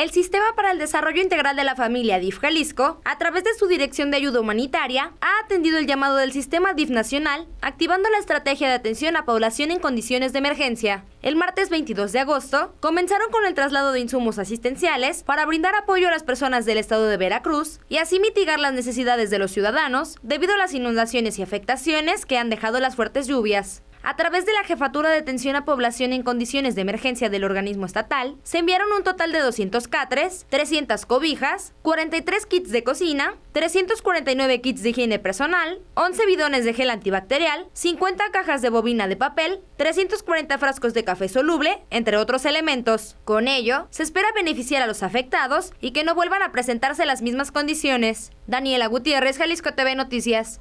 El Sistema para el Desarrollo Integral de la Familia DIF Jalisco, a través de su Dirección de Ayuda Humanitaria, ha atendido el llamado del Sistema DIF Nacional, activando la estrategia de atención a población en condiciones de emergencia. El martes 22 de agosto, comenzaron con el traslado de insumos asistenciales para brindar apoyo a las personas del estado de Veracruz y así mitigar las necesidades de los ciudadanos debido a las inundaciones y afectaciones que han dejado las fuertes lluvias. A través de la Jefatura de Atención a Población en Condiciones de Emergencia del organismo estatal, se enviaron un total de 200 catres, 300 cobijas, 43 kits de cocina, 349 kits de higiene personal, 11 bidones de gel antibacterial, 50 cajas de bobina de papel, 340 frascos de café soluble, entre otros elementos. Con ello, se espera beneficiar a los afectados y que no vuelvan a presentarse las mismas condiciones. Daniela Gutiérrez, Jalisco TV Noticias.